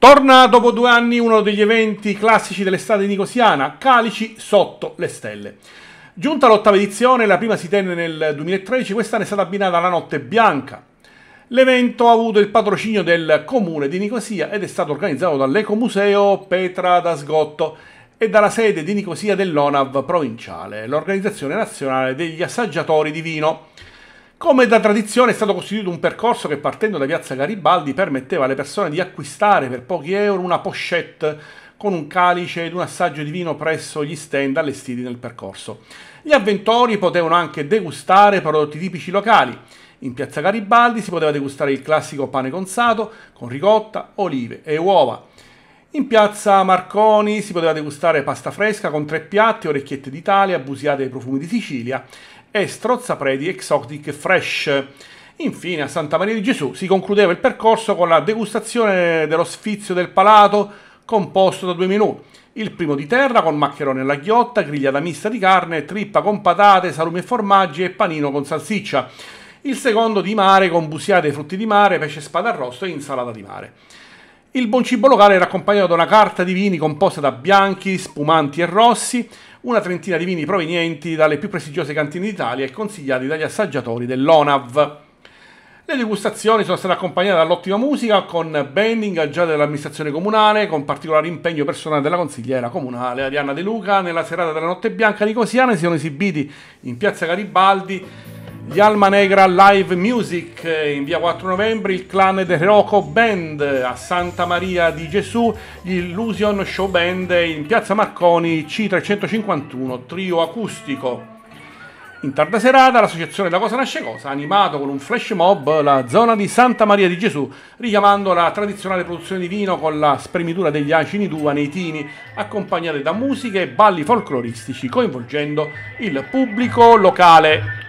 Torna dopo due anni uno degli eventi classici dell'estate nicosiana, Calici sotto le stelle. Giunta l'ottava edizione, la prima si tenne nel 2013, quest'anno è stata abbinata alla Notte Bianca. L'evento ha avuto il patrocinio del comune di Nicosia ed è stato organizzato dall'Ecomuseo Petra d'Asgotto e dalla sede di Nicosia dell'ONAV provinciale, l'organizzazione nazionale degli assaggiatori di vino. Come da tradizione è stato costituito un percorso che partendo da Piazza Garibaldi permetteva alle persone di acquistare per pochi euro una pochette con un calice ed un assaggio di vino presso gli stand allestiti nel percorso. Gli avventori potevano anche degustare prodotti tipici locali. In Piazza Garibaldi si poteva degustare il classico pane conzato con ricotta, olive e uova. In piazza Marconi si poteva degustare pasta fresca con tre piatti, orecchiette d'Italia, busiate ai profumi di Sicilia e strozzapredi exotic fresh. Infine a Santa Maria di Gesù si concludeva il percorso con la degustazione dello sfizio del palato composto da due menù. Il primo di terra con maccheroni alla ghiotta, grigliata mista di carne, trippa con patate, salumi e formaggi e panino con salsiccia. Il secondo di mare con busiate ai frutti di mare, pesce spada arrosto e insalata di mare. Il buon cibo locale era accompagnato da una carta di vini composta da bianchi, spumanti e rossi, una trentina di vini provenienti dalle più prestigiose cantine d'Italia e consigliati dagli assaggiatori dell'ONAV. Le degustazioni sono state accompagnate dall'ottima musica con banding aggiate dall'amministrazione comunale, con particolare impegno personale della consigliera comunale Arianna De Luca. Nella serata della Notte Bianca di Cosiana si sono esibiti in piazza Garibaldi gli Alma Negra Live Music in via 4 novembre, il clan del Roco Band a Santa Maria di Gesù, gli Illusion Show Band in piazza Marconi C351, trio acustico. In tarda serata l'associazione Da Cosa Nasce Cosa ha animato con un flash mob la zona di Santa Maria di Gesù, richiamando la tradizionale produzione di vino con la spremitura degli acini d'uva nei tini, accompagnate da musiche e balli folcloristici, coinvolgendo il pubblico locale.